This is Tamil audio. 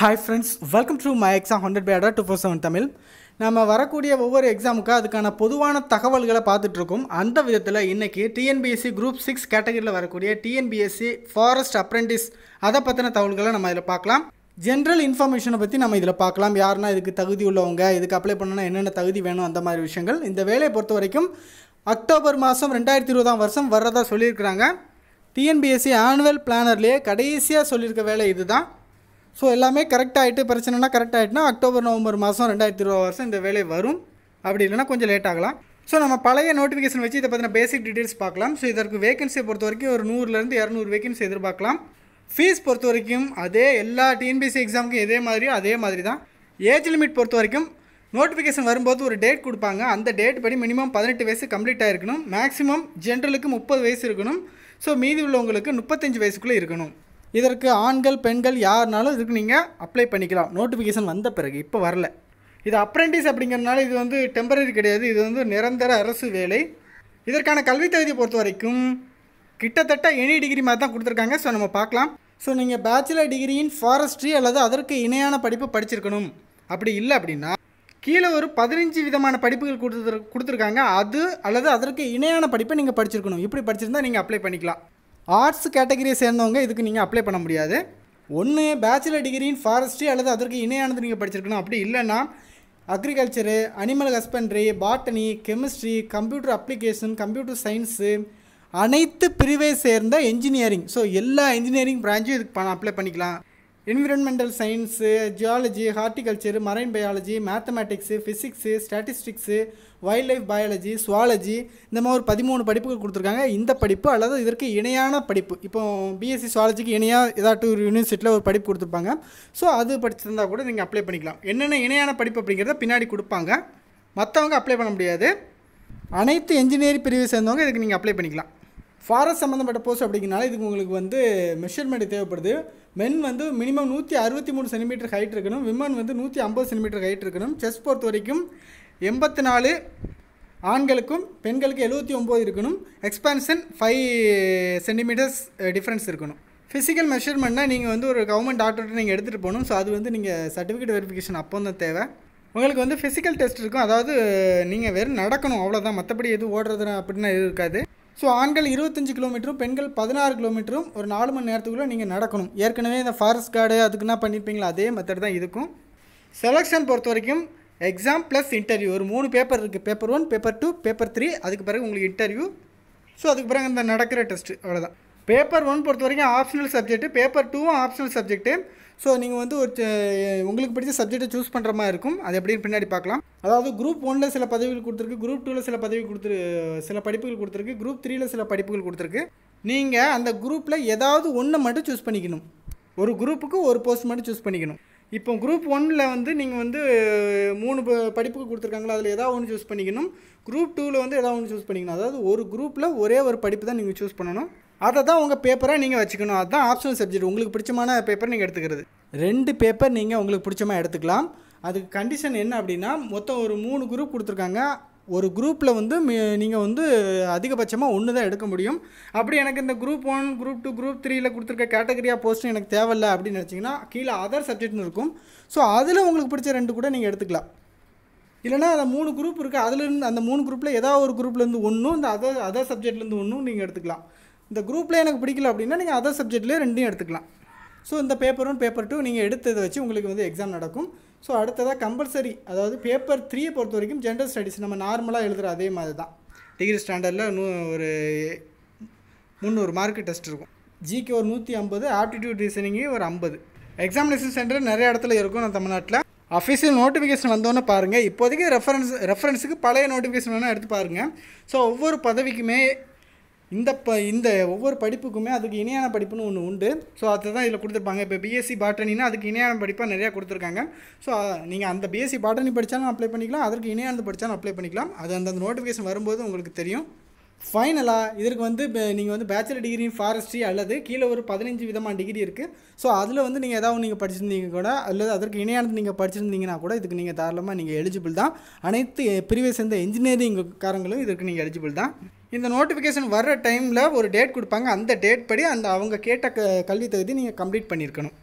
hi friends welcome to my exam hundred by Adda two four seven Tamil நம்ம வரக்கூடிய ஒவ்வொரு எக்ஸாமுக்கும் அதுக்கான பொதுவான தகவல்களை பார்த்துட்ருக்கோம் அந்த விதத்தில் இன்றைக்கி டிஎன்பிஎஸ்சி குரூப் சிக்ஸ் கேட்டகரியில் வரக்கூடிய டிஎன்பிஎஸ்சி ஃபாரஸ்ட் அப்ரெண்டிஸ் அதை பற்றின தகவல்களை நம்ம இதில் பார்க்கலாம் ஜென்ரல் இன்ஃபர்மேஷனை பற்றி நம்ம இதில் பார்க்கலாம் யாருன்னா இதுக்கு தகுதி உள்ளவங்க இதுக்கு அப்ளை பண்ணணும்னா என்னென்ன தகுதி வேணும் அந்த மாதிரி விஷயங்கள் இந்த வேலையை பொறுத்த வரைக்கும் அக்டோபர் மாதம் ரெண்டாயிரத்தி இருபதாம் வருஷம் வர்றதா சொல்லியிருக்கிறாங்க டிஎன்பிஎஸ்சி ஆனுவல் பிளானர்லேயே கடைசியாக சொல்லியிருக்க வேலை இதுதான் ஸோ எல்லாமே கரெக்ட் ஆகிட்டு பிரச்சனைனா கரெக்ட் ஆகிட்டுனா அக்டோபர் நவம்பர் மாதம் ரெண்டாயிரத்தி இருபது வருஷம் இந்த வேலை வரும் அப்படி இல்லைன்னா கொஞ்சம் லேட் ஆகலாம் ஸோ நம்ம பழைய நோட்டிஃபிகேஷன் வச்சு இதை பற்றின பேசிக் டீட்டெயில்ஸ் பார்க்கலாம் ஸோ இதற்கு வேகன்சியை பொறுத்த வரைக்கும் ஒரு நூறுலேருந்து இரநூறு வேகன்சி எதிர்பார்க்கலாம் ஃபீஸ் பொறுத்த வரைக்கும் அதே எல்லா டிஎன்பிசி எக்ஸாமுக்கும் இதே மாதிரி அதே மாதிரி தான் ஏஜ் லிமிட் பொறுத்த வரைக்கும் நோட்டிஃபிகேஷன் வரும்போது ஒரு டேட் கொடுப்பாங்க அந்த டேட் படி மினிமம் பதினெட்டு வயசு கம்ப்ளீட் ஆகிருக்கணும் மேக்ஸிமம் ஜென்ரலுக்கு முப்பது வயசு இருக்கணும் ஸோ மீதி உள்ளவங்களுக்கு முப்பத்தஞ்சு வயசுக்குள்ளே இருக்கணும் இதற்கு ஆண்கள் பெண்கள் யாருனாலும் இதுக்கு நீங்கள் அப்ளை பண்ணிக்கலாம் நோட்டிஃபிகேஷன் வந்த பிறகு இப்போ வரல இது அப்ரெண்டிஸ் அப்படிங்கிறதுனால இது வந்து டெம்பரரி கிடையாது இது வந்து நிரந்தர அரசு வேலை இதற்கான கல்வித் தகுதியை பொறுத்த வரைக்கும் கிட்டத்தட்ட எனி டிகிரி மாதிரி தான் கொடுத்துருக்காங்க ஸோ நம்ம பார்க்கலாம் ஸோ நீங்கள் பேச்சுலர் டிகிரி இன் ஃபாரஸ்ட்ரி அல்லது அதற்கு இணையான படிப்பு படிச்சிருக்கணும் அப்படி இல்லை அப்படின்னா கீழே ஒரு பதினஞ்சு விதமான படிப்புகள் கொடுத்து கொடுத்துருக்காங்க அது அல்லது அதற்கு இணையான படிப்பை நீங்கள் படிச்சிருக்கணும் இப்படி படிச்சிருந்தால் நீங்கள் அப்ளை பண்ணிக்கலாம் ஆர்ட்ஸ் கேட்டகரியை சேர்ந்தவங்க இதுக்கு நீங்கள் அப்ளை பண்ண முடியாது ஒன்று பேச்சுலர் டிகிரின் ஃபாரஸ்ட்ரி அல்லது அதற்கு இணையானது நீங்கள் படிச்சிருக்கணும் அப்படி இல்லைன்னா agriculture animal husbandry botany chemistry computer application computer science அனைத்து பிரிவை சேர்ந்த என்ஜினியரிங் ஸோ எல்லா இன்ஜினியரிங் பிரான்ச்சும் இதுக்கு அப்ளை பண்ணிக்கலாம் environmental science geology horticulture marine biology mathematics physics statistics wild life biology zoology இந்த மாதிரி ஒரு பதிமூணு படிப்புகள் கொடுத்துருக்காங்க இந்த படிப்பு அல்லது இதற்கு இணையான படிப்பு இப்போ பிஎஸ்சி சுவாலஜிக்கு இணையாக ஏதாட்டு ஒரு யூனிவர்சிட்டியில் ஒரு படிப்பு கொடுத்துருப்பாங்க ஸோ அது படிச்சிருந்தால் கூட நீங்கள் அப்ளை பண்ணிக்கலாம் என்னென்ன இணையான படிப்பு அப்படிங்கிறத பின்னாடி கொடுப்பாங்க மற்றவங்க அப்ளை பண்ண முடியாது அனைத்து என்ஜினியரிங் பிரிவை சேர்ந்தவங்க இதுக்கு நீங்கள் அப்ளை பண்ணிக்கலாம் ஃபாரஸ்ட் சம்மந்தப்பட்ட போஸ்ட் அப்படிங்கிறனால இதுக்கு உங்களுக்கு வந்து மெஷர்மெண்ட் தேவைப்படுது மென் வந்து மினிமம் நூற்றி அறுபத்தி மூணு சென்டிமீட்டர் ஹைட் இருக்கணும் விமன் வந்து நூற்றி ஐம்பது சென்டிமீட்டர் ஹைட் இருக்கணும் செஸ் பொறுத்த வரைக்கும் எண்பத்தி நாலு ஆண்களுக்கும் பெண்களுக்கு எழுபத்தி ஒம்பது இருக்கணும் எக்ஸ்பான்ஷன் ஃபைவ் சென்டிமீட்டர்ஸ் டிஃப்ரென்ஸ் இருக்கணும் ஃபிசிக்கல் மெஷர்மெண்ட்னால் நீங்கள் வந்து ஒரு கவர்மெண்ட் டாக்டர்கிட்ட நீங்கள் எடுத்துகிட்டு போகணும் ஸோ அது வந்து நீங்கள் சர்டிஃபிகேட் வெரிஃபிகேஷன் அப்போ தான் தேவை உங்களுக்கு வந்து ஃபிசிக்கல் டெஸ்ட் இருக்கும் அதாவது நீங்கள் வெறும் நடக்கணும் அவ்வளோதான் மற்றபடி எதுவும் ஓடுறது அப்படின்னா எதுவும் இருக்காது ஸோ ஆண்கள் இருபத்தஞ்சி கிலோமீட்டரும் பெண்கள் பதினாறு கிலோமீட்டரும் ஒரு நாலு மணி நேரத்துக்குள்ளே நீங்கள் நடக்கணும் ஏற்கனவே இந்த ஃபாரஸ்ட் கார்டு அதுக்குன்னா பண்ணியிருப்பீங்களா அதே மெத்தட் தான் இருக்கும் செலெக்ஷன் பொறுத்த வரைக்கும் எக்ஸாம் ப்ளஸ் இன்டர்வியூ ஒரு மூணு பேப்பர் இருக்குது paper one paper two paper three அதுக்கு பிறகு உங்களுக்கு இன்டர்வியூ ஸோ அதுக்கு பிறகு அந்த நடக்கிற டெஸ்ட்டு அவ்வளோதான் பேப்பர் ஒன் பொறுத்த வரைக்கும் ஆப்ஷனல் சப்ஜெக்ட்டு பேப்பர் டூவும் ஆப்ஷனல் சப்ஜெக்ட்டு ஸோ நீங்கள் வந்து ஒரு உங்களுக்கு பிடிச்ச சப்ஜெக்டை சூஸ் பண்ணுற மாதிரி இருக்கும் அது எப்படின்னு பின்னாடி பார்க்கலாம் அதாவது குரூப் ஒனில் சில பதவிகள் கொடுத்துருக்கு குரூப் டூவில் சில பதவி கொடுத்துரு சில படிப்புகள் கொடுத்துருக்கு குரூப் த்ரீயில் சில படிப்புகள் கொடுத்துருக்கு நீங்கள் அந்த குரூப்பில் ஏதாவது ஒன்று மட்டும் சூஸ் பண்ணிக்கணும் ஒரு குரூப்புக்கு ஒரு போஸ்ட் மட்டும் சூஸ் பண்ணிக்கணும் இப்போ குரூப் ஒன்னில் வந்து நீங்கள் வந்து மூணு படிப்புக்கு கொடுத்துருக்காங்களா அதில் ஏதாவது ஒன்று சூஸ் பண்ணிக்கணும் குரூப் டூவில் வந்து ஏதாவது ஒன்று சூஸ் பண்ணிக்கணும் அதாவது ஒரு குரூப்பில் ஒரே ஒரு படிப்பு தான் நீங்கள் சூஸ் பண்ணணும் அதை தான் உங்கள் பேப்பராக நீங்கள் வச்சுக்கணும் அதுதான் ஆப்ஷனல் சப்ஜெக்ட் உங்களுக்கு பிடிச்சமான பேப்பர் நீங்கள் எடுத்துக்கிறது ரெண்டு பேப்பர் நீங்கள் உங்களுக்கு பிடிச்சமாக எடுத்துக்கலாம் அதுக்கு கண்டிஷன் என்ன அப்படின்னா மொத்தம் ஒரு மூணு குரூப் கொடுத்துருக்காங்க ஒரு குரூப்பில் வந்து நீங்கள் வந்து அதிகபட்சமாக ஒன்று தான் எடுக்க முடியும் அப்படி எனக்கு இந்த group one group two group த்ரீயில் கொடுத்துருக்க கேட்டகரியாக போஸ்ட்டும் எனக்கு தேவையில்ல அப்படின்னு நினச்சிங்கன்னா கீழே அதர் சப்ஜெக்ட்னு இருக்கும் ஸோ அதில் உங்களுக்கு பிடிச்ச ரெண்டு கூட நீங்கள் எடுத்துக்கலாம் இல்லைனா அந்த மூணு குரூப் இருக்குது அதுலேருந்து அந்த மூணு குரூப்பில் ஏதாவது ஒரு குரூப்லேருந்து ஒன்றும் இந்த அதர் அதர் சப்ஜெக்ட்லேருந்து ஒன்றும் நீங்கள் எடுத்துக்கலாம் இந்த குரூப்பில் எனக்கு பிடிக்கல அப்படின்னா நீங்கள் அதர் சப்ஜெக்ட்லேயே ரெண்டையும் எடுத்துக்கலாம் ஸோ இந்த பேப்பர் ஒன் பேப்பர் டூ நீங்கள் எடுத்ததை வச்சு உங்களுக்கு வந்து எக்ஸாம் நடக்கும் ஸோ அடுத்ததாக கம்பல்சரி அதாவது பேப்பர் த்ரீயை பொறுத்த வரைக்கும் ஜென்ரல் ஸ்டடீஸ் நம்ம நார்மலாக எழுதுகிற அதே மாதிரி தான் டிகிரி ஸ்டாண்டர்டில் நூ ஒரு முந்நூறு மார்க்கு டெஸ்ட் இருக்கும் ஜிக்கு ஒரு நூற்றி ஐம்பது ஆப்டிடியூட் ரீசனிங்கு ஒரு ஐம்பது எக்ஸாமினேஷன் சென்டர் நிறைய இடத்துல இருக்கும் நம்ம தமிழ்நாட்டில் அஃபீஷியல் நோட்டிஃபிகேஷன் வந்தோன்னு பாருங்கள் இப்போதைக்கு ரெஃபரன்ஸ் ரெஃபரன்ஸுக்கு பழைய நோட்டிஃபிகேஷன் வேணால் எடுத்து பாருங்கள் ஸோ ஒவ்வொரு பதவிக்குமே இந்த ப இந்த ஒவ்வொரு படிப்புக்குமே அதுக்கு இணையான படிப்புன்னு ஒன்று உண்டு ஸோ அதை தான் இதில் கொடுத்துருப்பாங்க இப்போ பிஎஸ்சி பாட்டனின்னா அதுக்கு இணையான படிப்பாக நிறையா கொடுத்துருக்காங்க ஸோ நீங்கள் அந்த பிஎஸ்சி பாட்டனி படித்தாலும் அப்ளை பண்ணிக்கலாம் அதற்கு இணையானது படித்தாலும் அப்ளை பண்ணிக்கலாம் அது அந்த நோட்டிஃபிகேஷன் வரும்போது உங்களுக்கு தெரியும் ஃபைனலாக இதற்கு வந்து நீங்கள் வந்து பேச்சுலர் டிகிரி இன் ஃபாரஸ்ட்ரி அல்லது கீழே ஒரு பதினஞ்சு விதமான டிகிரி இருக்குது ஸோ அதில் வந்து நீங்கள் ஏதாவது நீங்கள் படிச்சிருந்தீங்க கூட அல்லது அதற்கு இணையானது நீங்கள் படிச்சிருந்தீங்கன்னா கூட இதுக்கு நீங்கள் தாராளமாக நீங்கள் எலிஜிபிள் தான் அனைத்து பிரிவை சேர்ந்த இன்ஜினியரிங் காரங்களும் இதற்கு நீங்கள் எலிஜிபிள் தான் இந்த நோட்டிஃபிகேஷன் வர்ற டைமில் ஒரு டேட் கொடுப்பாங்க அந்த டேட் படி அந்த அவங்க கேட்ட க கல்வி தகுதி நீங்கள் கம்ப்ளீட் பண்ணியிருக்கணும்